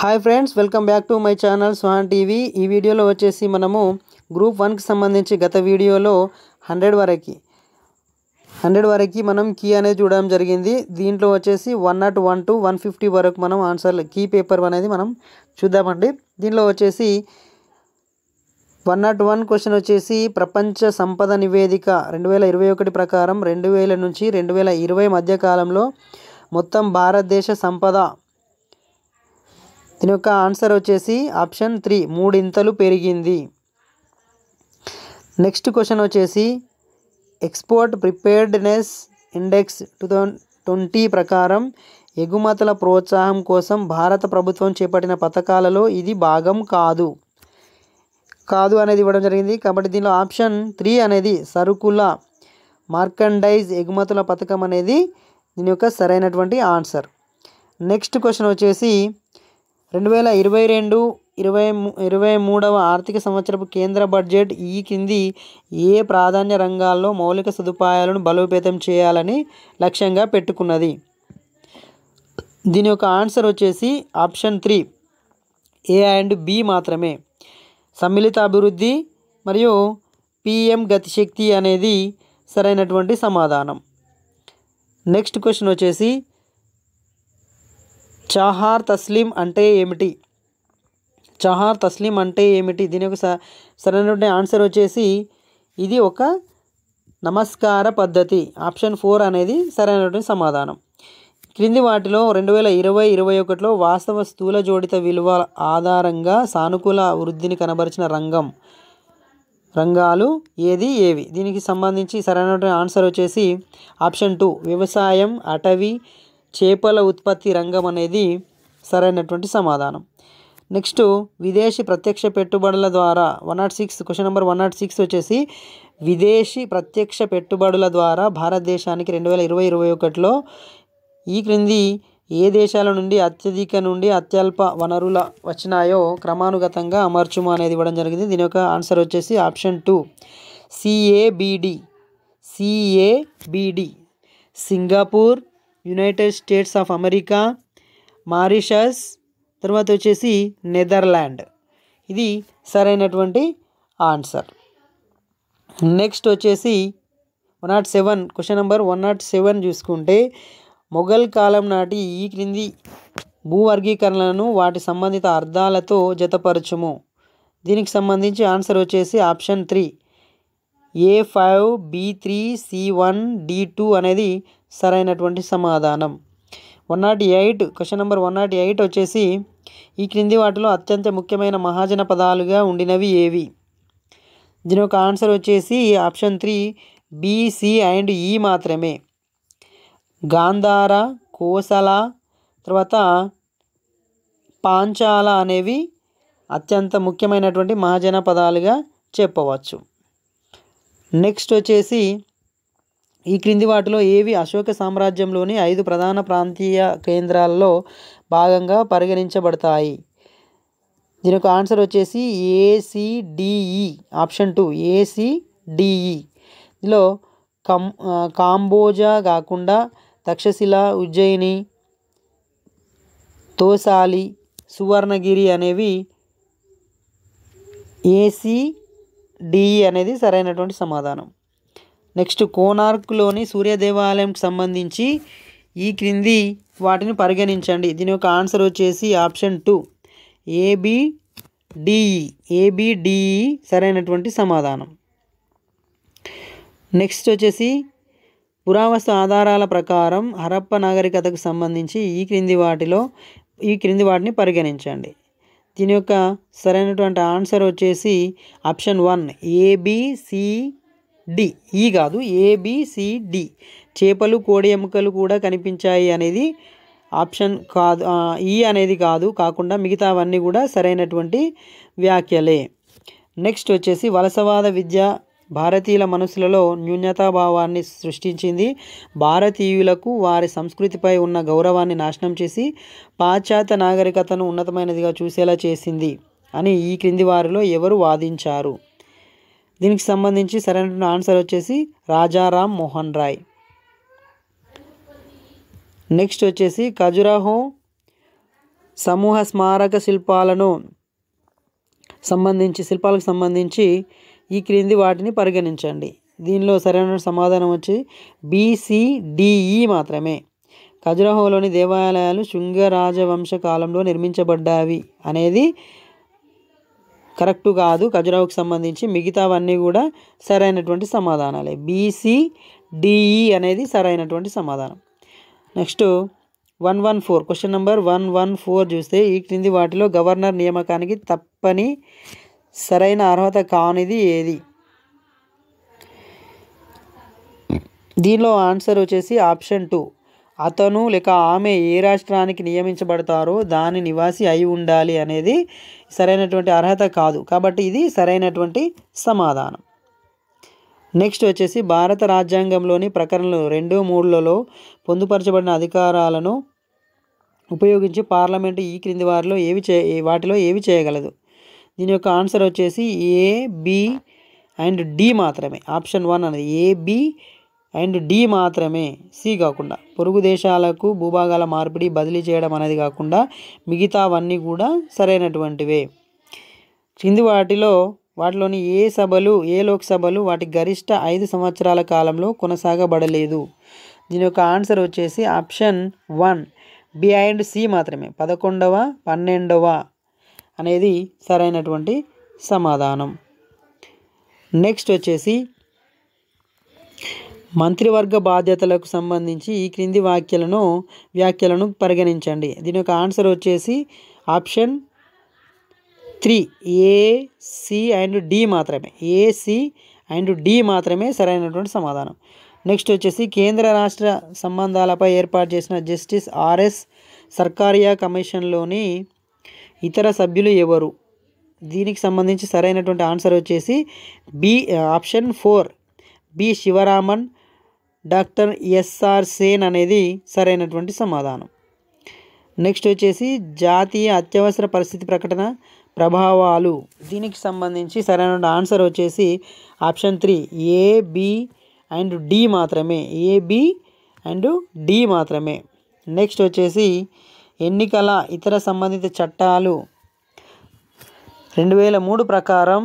Hi friends welcome back to my channel Swan TV ఈ వీడియోలో వచ్చేసి మనము గ్రూప్ వన్కి సంబంధించి గత వీడియోలో హండ్రెడ్ వరకు హండ్రెడ్ వరకు మనం కీ అనేది చూడడం జరిగింది దీంట్లో వచ్చేసి one nought one to one fifty వరకు మనం ఆన్సర్లు కీ పేపర్ అనేది మనం చూద్దామండి దీనిలో వచ్చేసి వన్ నాట్ వన్ క్వశ్చన్ వచ్చేసి ప్రపంచ సంపద నివేదిక రెండు వేల ఇరవై ఒకటి ప్రకారం రెండు వేల నుంచి రెండు వేల ఇరవై మధ్య కాలంలో మొత్తం భారతదేశ సంపద దీని యొక్క ఆన్సర్ వచ్చేసి ఆప్షన్ త్రీ మూడింతలు పెరిగింది నెక్స్ట్ క్వశ్చన్ వచ్చేసి export preparedness index two twenty ప్రకారం ఎగుమతుల ప్రోత్సాహం కోసం భారత ప్రభుత్వం చేపట్టిన పథకాలలో ఇది భాగం కాదు కాదు అనేది ఇవ్వడం జరిగింది కాబట్టి దీనిలో ఆప్షన్ త్రీ అనేది సరుకుల మార్కండైజ్ ఎగుమతుల పథకం అనేది దీని యొక్క సరైనటువంటి ఆన్సర్ నెక్స్ట్ క్వశ్చన్ వచ్చేసి రెండు వేల ఇరవై రెండు ఇరవై ఇరవై మూడవ ఆర్థిక సంవత్సరపు కేంద్ర బడ్జెట్ ఈ కింది ఏ ప్రాధాన్య రంగాల్లో మౌలిక సదుపాయాలను బలోపేతం చేయాలని లక్ష్యంగా పెట్టుకున్నది దీని యొక్క ఆన్సర్ వచ్చేసి option three A and B మాత్రమే సమ్మిళిత అభివృద్ధి మరియు పిఎం గతిశక్తి అనేది సరైనటువంటి సమాధానం నెక్స్ట్ క్వశ్చన్ వచ్చేసి చహార్ తస్లీం అంటే ఏమిటి చహార్ తస్లీం అంటే ఏమిటి దీని యొక్క సరైనటువంటి ఆన్సర్ వచ్చేసి ఇది ఒక నమస్కార పద్ధతి ఆప్షన్ ఫోర్ అనేది సరైనటువంటి సమాధానం క్రింది వాటిలో రెండు వేల ఇరవై ఇరవై ఒకటిలో వాస్తవ స్థూల జోడిత విలువ ఆధారంగా సానుకూల వృద్ధిని కనబరిచిన రంగం రంగాలు ఏది ఏవి దీనికి సంబంధించి సరైనటువంటి ఆన్సర్ వచ్చేసి ఆప్షన్ టూ వ్యవసాయం అటవీ చేపల ఉత్పత్తి రంగం అనేది సరైనటువంటి సమాధానం నెక్స్ట్ విదేశీ ప్రత్యక్ష పెట్టుబడుల ద్వారా one nought six question number one nought six వచ్చేసి విదేశీ ప్రత్యక్ష పెట్టుబడుల ద్వారా భారతదేశానికి రెండు వేల ఇరవై ఇరవై ఒకటిలో ఈ క్రింది ఏ దేశాల నుండి అత్యధిక నుండి అత్యల్ప వనరుల వచ్చినాయో క్రమానుగతంగా అమర్చుము అనేది ఇవ్వడం జరిగింది దీని యొక్క ఆన్సర్ వచ్చేసి option two CABD CABD Singapore United States of America Mauritius తర్వాత వచ్చేసి నెదర్లాండ్ ఇది సరైనటువంటి ఆన్సర్ నెక్స్ట్ వచ్చేసి one nought seven question number one nought seven చూసుకుంటే మొఘల్ కాలం నాటి ఈ క్రింది భూవర్గీకరణలను వాటి సంబంధిత అర్థాలతో జతపరచుము దీనికి సంబంధించి ఆన్సర్ వచ్చేసి option three A five B three C one D two అనేది సరైనటువంటి సమాధానం one nought eight question number one nought eight వచ్చేసి ఈ క్రింది వాటిలో అత్యంత ముఖ్యమైన మహాజన పదాలుగా ఉండినవి ఏవి దీని యొక్క ఆన్సర్ వచ్చేసి option three BC and E మాత్రమే గాంధార కోసల తర్వాత పాంచాల అనేవి అత్యంత ముఖ్యమైనటువంటి మహాజన పదాలుగా చెప్పవచ్చు నెక్స్ట్ వచ్చేసి ఈ క్రింది వాటిలో ఏవి అశోక సామ్రాజ్యంలోని ఐదు ప్రధాన ప్రాంతీయ కేంద్రాల్లో భాగంగా పరిగణించబడతాయి దీని యొక్క ఆన్సర్ వచ్చేసి ACDE e. Option two ACDE e. ఇందులో కం కాంబోజా కాకుండా తక్షశిల ఉజ్జయిని తోసాలి సువర్ణగిరి అనేవి ఏసిడిఈ e అనేది సరైనటువంటి సమాధానం నెక్స్ట్ కోనార్క్లోని సూర్య సంబంధించి ఈ క్రింది వాటిని పరిగణించండి దీని యొక్క ఆన్సర్ వచ్చేసి ఆప్షన్ టూ ఏబిడిఈ ఏబిడిఈ సరైనటువంటి సమాధానం నెక్స్ట్ వచ్చేసి పురావస్తు ఆధారాల ప్రకారం హరప్ప నాగరికతకు సంబంధించి ఈ క్రింది వాటిలో ఈ క్రింది వాటిని పరిగణించండి దీని యొక్క సరైనటువంటి ఆన్సర్ వచ్చేసి ఆప్షన్ వన్ ఏబిసి డి ఈ కాదు ఏబిసిడి చేపలు కోడి ఎముకలు కూడా కనిపించాయి అనేది ఆప్షన్ కాదు ఈ అనేది కాదు కాకుండా మిగతావన్నీ కూడా సరైనటువంటి వ్యాఖ్యలే నెక్స్ట్ వచ్చేసి వలసవాద విద్య భారతీయుల మనసులలో న్యూనతాభావాన్ని సృష్టించింది భారతీయులకు వారి సంస్కృతిపై ఉన్న గౌరవాన్ని నాశనం చేసి పాశ్చాత్య నాగరికతను ఉన్నతమైనదిగా చూసేలా చేసింది అని ఈ క్రింది వారిలో ఎవరు వాదించారు దీనికి సంబంధించి సరైనటువంటి ఆన్సర్ వచ్చేసి రాజారాం మోహన్ రాయ్ నెక్స్ట్ వచ్చేసి ఖజురాహో సమూహ స్మారక శిల్పాలను సంబంధించి శిల్పాలకు సంబంధించి ఈ క్రింది వాటిని పరిగణించండి దీనిలో సరైన సమాధానం వచ్చి బీసీడిఈ మాత్రమే ఖజురహోలోని దేవాలయాలు శృంగరాజవంశ కాలంలో నిర్మించబడ్డావి అనేది కరెక్ట్ కాదు ఖజురావుకి సంబంధించి మిగతావన్నీ కూడా సరైనటువంటి సమాధానాలే బీసీ డిఈ e అనేది సరైనటువంటి సమాధానం next one one four question number one one four చూస్తే ఈ క్రింది వాటిలో గవర్నర్ నియామకానికి తప్పని సరైన అర్హత కానిది ఏది దీనిలో ఆన్సర్ వచ్చేసి ఆప్షన్ టూ అతను లేక ఆమె ఏ రాష్ట్రానికి నియమించబడతారో దాని నివాసి అయి ఉండాలి అనేది సరైనటువంటి అర్హత కాదు కాబట్టి ఇది సరైనటువంటి సమాధానం నెక్స్ట్ వచ్చేసి భారత రాజ్యాంగంలోని ప్రకరణలు రెండు మూడులలో పొందుపరచబడిన అధికారాలను ఉపయోగించి పార్లమెంటు ఈ క్రింది వారిలో ఏవి చే వాటిలో ఏవి చేయగలదు దీని యొక్క ఆన్సర్ వచ్చేసి ఏ బి అండ్ డి మాత్రమే ఆప్షన్ వన్ అనేది ఏ బి అండ్ డి మాత్రమే సి కాకుండా పొరుగు దేశాలకు భూభాగాల మార్పిడి బదిలీ చేయడం అనేది కాకుండా మిగతావన్నీ కూడా సరైనటువంటివే కింది వాటిలో వాటిలోని ఏ సభలు ఏ లోక్సభలు వాటి గరిష్ట ఐదు సంవత్సరాల కాలంలో కొనసాగబడలేదు దీని యొక్క ఆన్సర్ వచ్చేసి option one B and C మాత్రమే పదకొండవ పన్నెండవ అనేది సరైనటువంటి సమాధానం నెక్స్ట్ వచ్చేసి మంత్రివర్గ బాధ్యతలకు సంబంధించి ఈ క్రింది వ్యాఖ్యలను వ్యాఖ్యలను పరిగణించండి దీని యొక్క ఆన్సర్ వచ్చేసి option three AC and D మాత్రమే ఏసి అండ్ డి మాత్రమే సరైనటువంటి సమాధానం నెక్స్ట్ వచ్చేసి కేంద్ర రాష్ట్ర సంబంధాలపై ఏర్పాటు చేసిన జస్టిస్ ఆర్ఎస్ సర్కారియా కమిషన్లోని ఇతర సభ్యులు ఎవరు దీనికి సంబంధించి సరైనటువంటి ఆన్సర్ వచ్చేసి B option four B Sivaraman doctor S R Sen అనేది సరైనటువంటి సమాధానం నెక్స్ట్ వచ్చేసి జాతీయ అత్యవసర పరిస్థితి ప్రకటన ప్రభావాలు దీనికి సంబంధించి సరైన ఆన్సర్ వచ్చేసి option three A B and D మాత్రమే ఏ బి అండ్ డి మాత్రమే నెక్స్ట్ వచ్చేసి ఎన్నికల ఇతర సంబంధిత చట్టాలు రెండు వేల మూడు ప్రకారం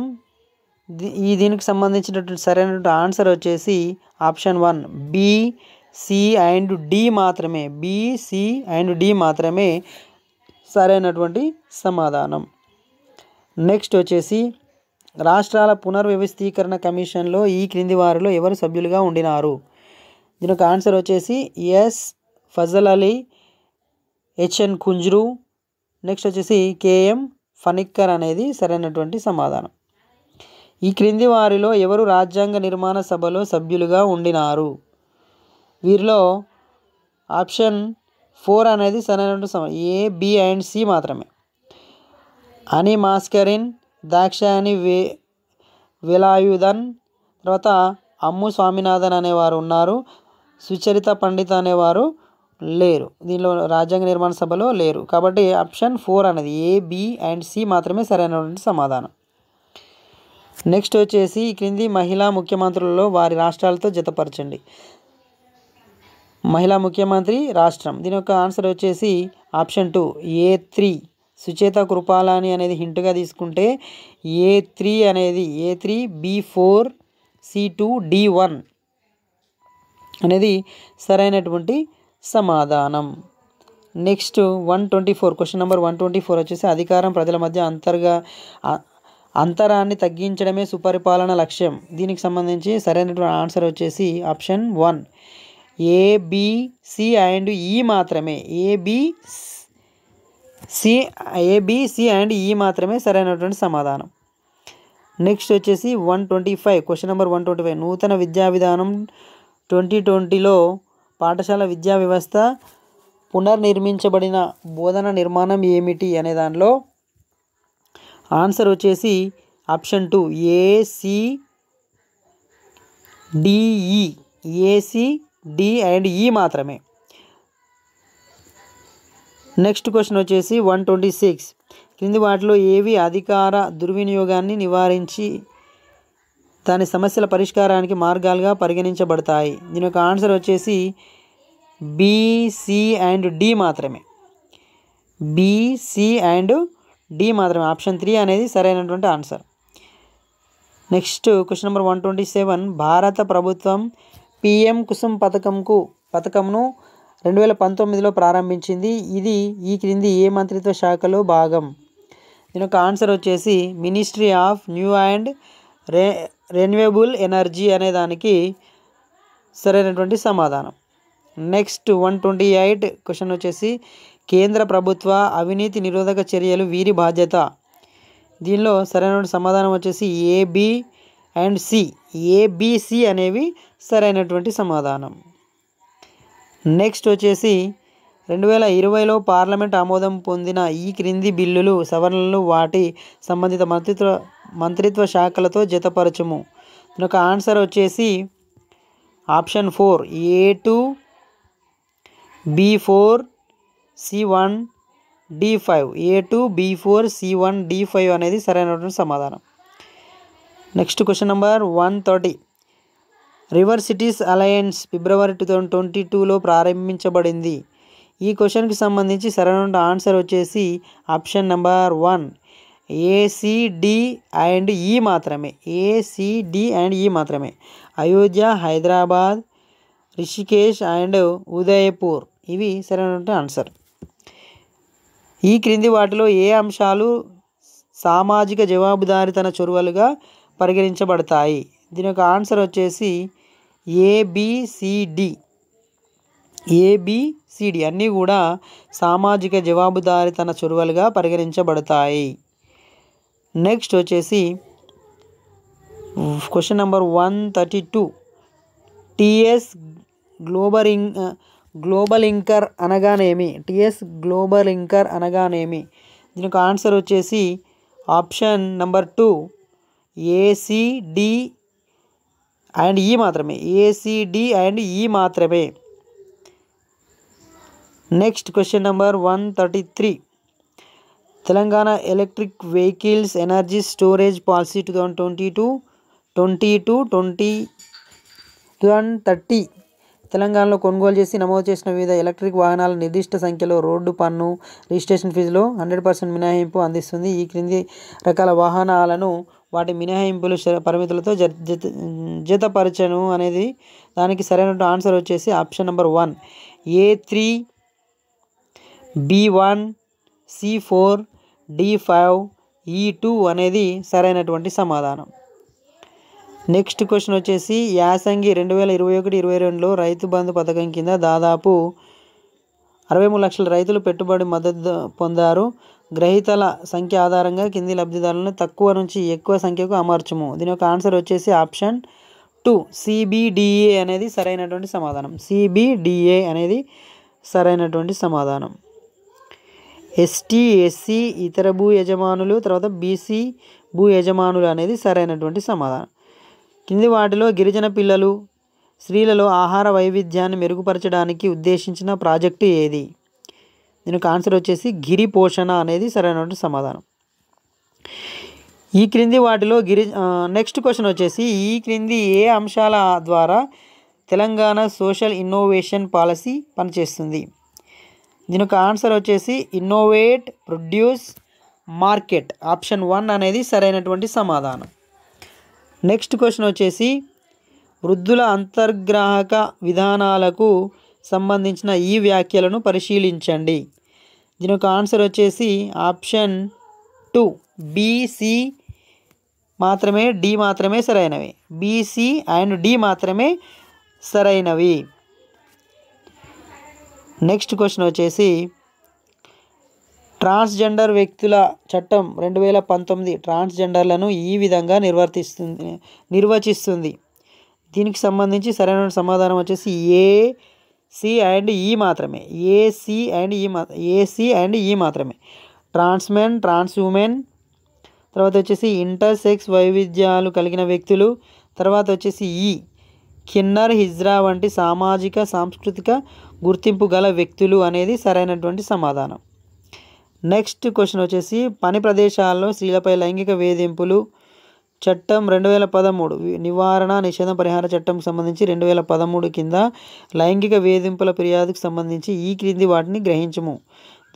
ఈ దీనికి సంబంధించినటువంటి సరైనటువంటి ఆన్సర్ వచ్చేసి option one B C and D మాత్రమే బి సి అండ్ డి మాత్రమే సరైనటువంటి సమాధానం నెక్స్ట్ వచ్చేసి రాష్ట్రాల పునర్వ్యవస్థీకరణ కమిషన్లో ఈ క్రింది వారిలో ఎవరు సభ్యులుగా ఉండినారు దీనికి ఆన్సర్ వచ్చేసి S Fazal Ali H N Kunzru next వచ్చేసి కేఎం ఫనిక్కర్ అనేది సరైనటువంటి సమాధానం ఈ క్రింది వారిలో ఎవరు రాజ్యాంగ నిర్మాణ సభలో సభ్యులుగా ఉండినారు వీరిలో ఆప్షన్ ఫోర్ అనేది సరైన సమయం ఏ బి అండ్ సి మాత్రమే అని మాస్కరిన్ దాక్షాయని వే విలాయుధన్ తర్వాత అమ్ము స్వామినాథన్ అనేవారు ఉన్నారు సుచరిత పండిత్ అనేవారు లేరు దీనిలో రాజ్యాంగ నిర్మాణ సభలో లేరు కాబట్టి ఆప్షన్ ఫోర్ అనేది ఏ బి అండ్ సి మాత్రమే సరైనటువంటి సమాధానం నెక్స్ట్ వచ్చేసి ఈ క్రింది మహిళా ముఖ్యమంత్రులలో వారి రాష్ట్రాలతో జతపరచండి మహిళా ముఖ్యమంత్రి రాష్ట్రం దీని యొక్క ఆన్సర్ వచ్చేసి option two A three Sucheta Kripalani అనేది హింట్గా తీసుకుంటే ఏ త్రీ అనేది A three B four C two D one అనేది సరైనటువంటి సమాధానం next one twenty four question number one twenty four వచ్చేసి అధికారం ప్రజల మధ్య అంతర్గా అంతరాన్ని తగ్గించడమే సుపరిపాలన లక్ష్యం దీనికి సంబంధించి సరైనటువంటి ఆన్సర్ వచ్చేసి option one ABC and E మాత్రమే AB C ABC and E మాత్రమే సరైనటువంటి సమాధానం నెక్స్ట్ వచ్చేసి one twenty five question number one twenty five నూతన విద్యా విధానం ట్వంటీ ట్వంటీలో పాఠశాల విద్యా వ్యవస్థ పునర్నిర్మించబడిన బోధన నిర్మాణం ఏమిటి అనే దానిలో ఆన్సర్ వచ్చేసి option two AC DE AC D and E మాత్రమే నెక్స్ట్ క్వశ్చన్ వచ్చేసి వన్ ట్వంటీ సిక్స్ క్రింది వాటిలో ఏవి అధికార దుర్వినియోగాన్ని నివారించి దాని సమస్యల పరిష్కారానికి మార్గాలుగా పరిగణించబడతాయి దీని యొక్క ఆన్సర్ వచ్చేసి బీసీ అండ్ డి మాత్రమే బీసీ అండ్ డి మాత్రమే ఆప్షన్ త్రీ అనేది సరైనటువంటి answer next question number one twenty seven భారత ప్రభుత్వం పిఎం కుసుమ్ పథకంకు పథకంను రెండు వేల పంతొమ్మిదిలో ప్రారంభించింది ఇది ఈ క్రింది ఏ మంత్రిత్వ శాఖలో భాగం దీని యొక్క ఆన్సర్ వచ్చేసి మినిస్ట్రీ ఆఫ్ న్యూ అండ్ రే రెన్యూవబుల్ ఎనర్జీ అనే దానికి సరైనటువంటి సమాధానం next one twenty eight question వచ్చేసి కేంద్ర ప్రభుత్వ అవినీతి నిరోధక చర్యలు వీరి బాధ్యత దీనిలో సరైన సమాధానం వచ్చేసి ఏబి అండ్ సి ఏబిసి అనేవి సరైనటువంటి సమాధానం నెక్స్ట్ వచ్చేసి రెండు వేల ఇరవైలో పార్లమెంట్ ఆమోదం పొందిన ఈ క్రింది బిల్లులు సవరణలు వాటి సంబంధిత మంత్రిత్వ మంత్రిత్వ శాఖలతో జతపరచము ఒక ఆన్సర్ వచ్చేసి option four A two B four one D five A two B four C one D five అనేది సరైనటువంటి సమాధానం next question number one thirty river cities alliance February two thousand twenty టూలో ప్రారంభించబడింది ఈ క్వశ్చన్కి సంబంధించి సరైన ఆన్సర్ వచ్చేసి option number one ACD and E e మాత్రమే ఏసీడి అండ్ ఈ e మాత్రమే అయోధ్య హైదరాబాద్ రిషికేష్ అండ్ ఉదయపూర్ ఇవి సరైనటువంటి ఆన్సర్ ఈ క్రింది వాటిలో ఏ అంశాలు సామాజిక జవాబుదారితన చొరవలుగా పరిగణించబడతాయి దీని యొక్క ఆన్సర్ వచ్చేసి ఏబిసిడి ఏబిసిడి అన్నీ కూడా సామాజిక జవాబుదారితన చొరవలుగా పరిగణించబడతాయి నెక్స్ట్ వచ్చేసి question number one thirty two TS గ్లోబరింగ్ గ్లోబల్ ఇంకర్ అనగానేమి టిఎస్ గ్లోబల్ ఇంకర్ అనగానేమి దీనికి ఆన్సర్ వచ్చేసి option number two ACD and E మాత్రమే ఏసీడి అండ్ ఈ మాత్రమే next question number one thirty three Telangana electric vehicles energy storage policy two thousand twenty two twenty two twenty two thousand thirty తెలంగాణలో కొనుగోలు చేసి నమోదు చేసిన వివిధ electric వాహనాల నిర్దిష్ట సంఖ్యలో రోడ్డు పన్ను రిజిస్ట్రేషన్ ఫీజులో హండ్రెడ్ పర్సెంట్ మినహాయింపు అందిస్తుంది ఈ క్రింది రకాల వాహనాలను వాటి మినహాయింపులు పరిమితులతో జత జతపరచను అనేది దానికి సరైన ఆన్సర్ వచ్చేసి option number one A three B one C four D five E two అనేది సరైనటువంటి సమాధానం నెక్స్ట్ క్వశ్చన్ వచ్చేసి యాసంగి రెండు వేల ఇరవై ఒకటి ఇరవై రెండులో రైతు బంధు పథకం కింద దాదాపు అరవై మూడు లక్షల రైతులు పెట్టుబడి మద్దతు పొందారు గ్రహీతల సంఖ్య ఆధారంగా కింది లబ్ధిదారులను తక్కువ నుంచి ఎక్కువ సంఖ్యకు అమర్చము దీని యొక్క ఆన్సర్ వచ్చేసి ఆప్షన్ టూ సిబిడిఏ అనేది సరైనటువంటి సమాధానం సిబిడిఏ అనేది సరైనటువంటి సమాధానం ఎస్టీ ఎస్సీ ఇతర భూ యజమానులు తర్వాత బీసీ భూ యజమానులు అనేది సరైనటువంటి సమాధానం కింది వాటిలో గిరిజన పిల్లలు స్త్రీలలో ఆహార వైవిధ్యాన్ని మెరుగుపరచడానికి ఉద్దేశించిన ప్రాజెక్టు ఏది దీనికి ఆన్సర్ వచ్చేసి గిరి పోషణ అనేది సరైనటువంటి సమాధానం ఈ క్రింది వాటిలో గిరి నెక్స్ట్ క్వశ్చన్ వచ్చేసి ఈ క్రింది ఏ అంశాల ద్వారా తెలంగాణ సోషల్ ఇన్నోవేషన్ పాలసీ పనిచేస్తుంది దీనికి ఆన్సర్ వచ్చేసి innovate produce market option one అనేది సరైనటువంటి సమాధానం నెక్స్ట్ క్వశ్చన్ వచ్చేసి వృద్ధుల అంతర్గ్రాహక విధానాలకు సంబంధించిన ఈ వ్యాఖ్యలను పరిశీలించండి దీని యొక్క ఆన్సర్ వచ్చేసి ఆప్షన్ టూ బీసీ మాత్రమే డి మాత్రమే సరైనవి బీసీ అండ్ డి మాత్రమే సరైనవి నెక్స్ట్ క్వశ్చన్ వచ్చేసి ట్రాన్స్జెండర్ వ్యక్తుల చట్టం రెండు వేల పంతొమ్మిది ట్రాన్స్జెండర్లను ఈ విధంగా నిర్వర్తిస్తుంది నిర్వచిస్తుంది దీనికి సంబంధించి సరైన సమాధానం వచ్చేసి ఏ సి అండ్ ఈ మాత్రమే ఏసీ అండ్ ఈ మా ఏసి అండ్ ఈ మాత్రమే ట్రాన్స్మెన్ ట్రాన్స్ ఉమెన్ తర్వాత వచ్చేసి ఇంటర్సెక్స్ వైవిధ్యాలు కలిగిన వ్యక్తులు తర్వాత వచ్చేసి ఈ కిన్నర్ హిజ్రా వంటి సామాజిక సాంస్కృతిక గుర్తింపు గల వ్యక్తులు అనేది సరైనటువంటి సమాధానం నెక్స్ట్ క్వశ్చన్ వచ్చేసి పని ప్రదేశాల్లో స్త్రీలపై లైంగిక వేధింపులు చట్టం రెండు వేల పదమూడు నివారణ నిషేధం పరిహార చట్టం సంబంధించి రెండు వేల పదమూడు కింద లైంగిక వేధింపుల ఫిర్యాదుకు సంబంధించి ఈ క్రింది వాటిని గ్రహించము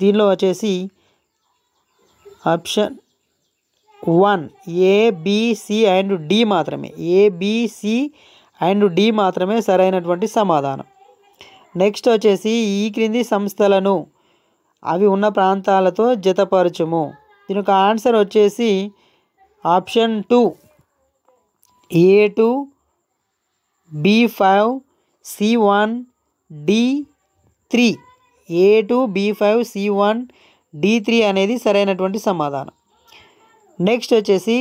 దీనిలో వచ్చేసి option one ABC and D మాత్రమే ఏబిసి అండ్ డి మాత్రమే సరైనటువంటి సమాధానం నెక్స్ట్ వచ్చేసి ఈ క్రింది సంస్థలను అవి ఉన్న ప్రాంతాలతో జతపరచుము దీనికి ఆన్సర్ వచ్చేసి option two A two B five C one D three A two B five C one D three అనేది సరైనటువంటి సమాధానం నెక్స్ట్ వచ్చేసి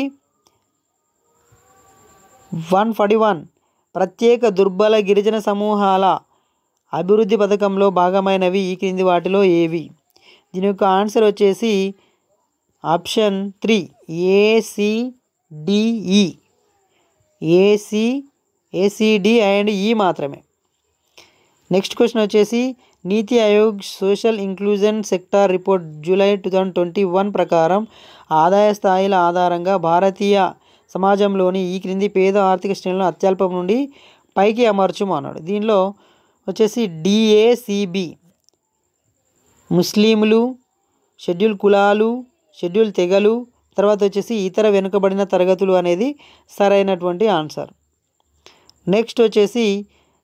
వన్ ఫార్టీ వన్ ప్రత్యేక దుర్బల గిరిజన సమూహాల అభివృద్ధి పథకంలో భాగమైనవి ఈ క్రింది వాటిలో ఏవి దీని యొక్క ఆన్సర్ వచ్చేసి option three ACDE AC ACD and E మాత్రమే నెక్స్ట్ క్వశ్చన్ వచ్చేసి NITI Aayog social inclusion sector report July two thousand twenty one ప్రకారం ఆదాయ స్థాయిల ఆధారంగా భారతీయ సమాజంలోని ఈ క్రింది పేద ఆర్థిక శ్రేణులను అత్యల్పం నుండి పైకి అమర్చుము అన్నాడు దీనిలో వచ్చేసి డిఏసిబి ముస్లింలు షెడ్యూల్ కులాలు షెడ్యూల్ తెగలు తర్వాత వచ్చేసి ఇతర వెనుకబడిన తరగతులు అనేది సరైనటువంటి ఆన్సర్ నెక్స్ట్ వచ్చేసి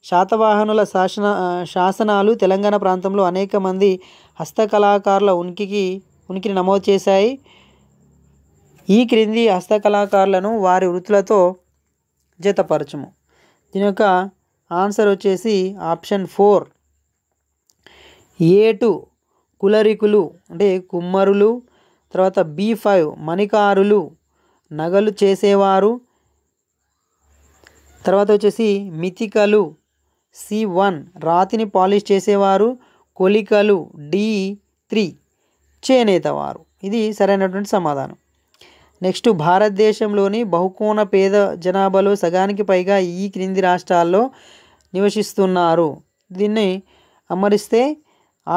శాతవాహనుల శాసన శాసనాలు తెలంగాణ ప్రాంతంలో అనేక మంది హస్తకళాకారుల ఉనికికి ఉనికిని నమోదు చేశాయి ఈ క్రింది హస్తకళాకారులను వారి వృత్తులతో జతపరచము దీని యొక్క ఆన్సర్ వచ్చేసి ఆప్షన్ ఫోర్ ఏ టు కులరికులు అంటే కుమ్మరులు తర్వాత బీ ఫైవ్ మణికారులు నగలు చేసేవారు తర్వాత వచ్చేసి మితికలు సి వన్ రాతిని పాలిష్ చేసేవారు కొలికలు డి త్రీ చేనేతవారు ఇది సరైనటువంటి సమాధానం నెక్స్ట్ భారతదేశంలోని బహుకోణ పేద జనాభాలో సగానికి పైగా ఈ క్రింది రాష్ట్రాల్లో నివసిస్తున్నారు దీన్ని అమరిస్తే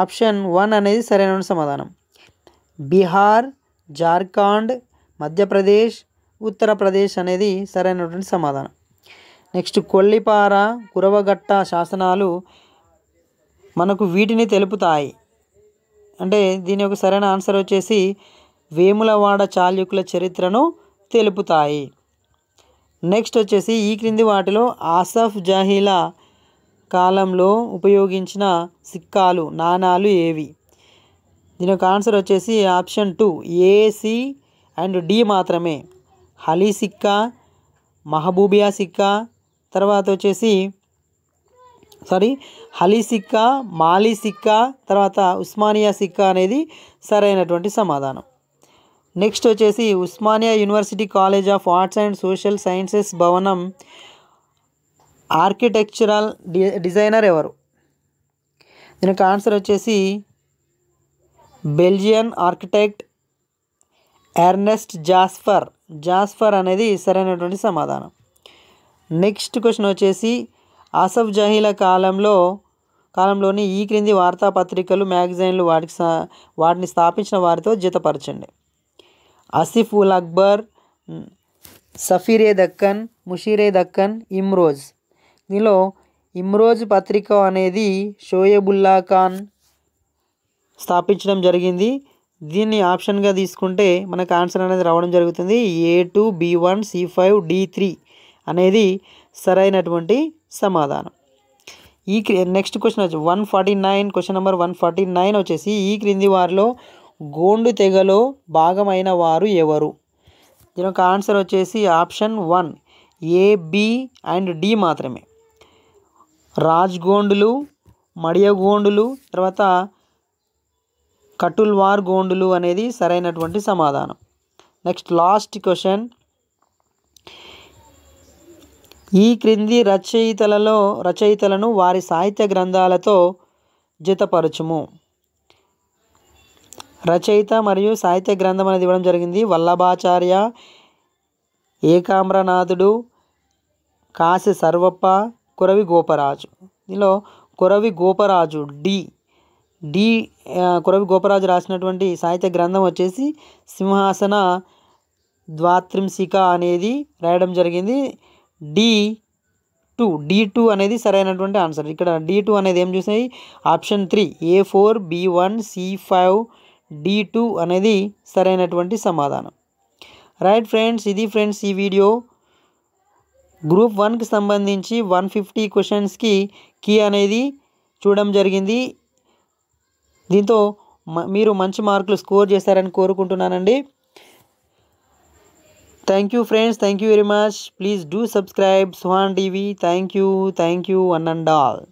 ఆప్షన్ వన్ అనేది సరైన సమాధానం బీహార్ జార్ఖండ్ మధ్యప్రదేశ్ ఉత్తరప్రదేశ్ అనేది సరైనటువంటి సమాధానం నెక్స్ట్ కొల్లిపార కురవగట్ట శాసనాలు మనకు వీటిని తెలుపుతాయి అంటే దీని యొక్క సరైన ఆన్సర్ వచ్చేసి వేములవాడ చాళుక్యుల చరిత్రను తెలుపుతాయి నెక్స్ట్ వచ్చేసి ఈ క్రింది వాటిలో ఆసఫ్ జాహీలా కాలంలో ఉపయోగించిన సిక్కాలు నాణాలు ఏవి దీని యొక్క ఆన్సర్ వచ్చేసి option two AC and D మాత్రమే హలీ సిక్కా మహబూబియా సిక్కా తర్వాత వచ్చేసి సారీ హలీ సిక్కా మాలీ సిక్కా తర్వాత ఉస్మానియా సిక్కా అనేది సరైనటువంటి సమాధానం నెక్స్ట్ వచ్చేసి Osmania university college of arts and social sciences భవనం ఆర్కిటెక్చరల్ డిజైనర్ ఎవరు దీనికి ఆన్సర్ వచ్చేసి Belgian architect Ernest Jaspar Jaspar అనేది సరైనటువంటి సమాధానం నెక్స్ట్ క్వశ్చన్ వచ్చేసి అసఫ్ జహీల కాలంలో కాలంలోని ఈ క్రింది వార్తాపత్రికలు మ్యాగజైన్లు వాటికి వాటిని స్థాపించిన వారితో జితపరచండి అసిఫ్ ఉల్ అక్బర్ సఫీరే దక్కన్ ముషీరే దక్కన్ ఇమ్రోజ్ దీనిలో ఇమ్రోజ్ పత్రిక అనేది షోయబుల్లా ఖాన్ స్థాపించడం జరిగింది దీన్ని ఆప్షన్గా తీసుకుంటే మనకు ఆన్సర్ అనేది రావడం జరుగుతుంది A two B one C five D three అనేది సరైనటువంటి సమాధానం ఈ నెక్స్ట్ క్వశ్చన్ వచ్చి one forty nine question number one forty nine వచ్చేసి ఈ క్రింది వారిలో గోండు తెగలో భాగమైన వారు ఎవరు దీని యొక్క ఆన్సర్ వచ్చేసి option one A B and D మాత్రమే రాజ్గోండులు మడియగోండులు తర్వాత కటుల్వార్ గోండులు అనేది సరైనటువంటి సమాధానం నెక్స్ట్ లాస్ట్ క్వశ్చన్ ఈ క్రింది రచయితలలో రచయితలను వారి సాహిత్య గ్రంథాలతో జతపరచుము రచయిత మరియు సాహిత్య గ్రంథం అనేది ఇవ్వడం జరిగింది వల్లభాచార్య ఏకామ్రనాథుడు కాశి సర్వప్ప కొరవి గోపరాజు దీనిలో కొరవి గోపరాజు డి డి కొరవి గోపరాజు రాసినటువంటి సాహిత్య గ్రంథం వచ్చేసి సింహాసన ద్వాత్రింశిక అనేది రాయడం జరిగింది డి టూ డి టూ అనేది సరైనటువంటి ఆన్సర్ ఇక్కడ డి టూ అనేది ఏం చూసాయి option three A four B one C five D two అనేది సరైనటువంటి సమాధానం రైట్ ఫ్రెండ్స్ ఇది ఫ్రెండ్స్ ఈ వీడియో గ్రూప్ వన్కి సంబంధించి వన్ ఫిఫ్టీ క్వశ్చన్స్కి కీ అనేది చూడడం జరిగింది దీంతో మీరు మంచి మార్కులు స్కోర్ చేస్తారని కోరుకుంటున్నానండి thank you friends thank you very much please do subscribe Suhan TV thank you thank you one and all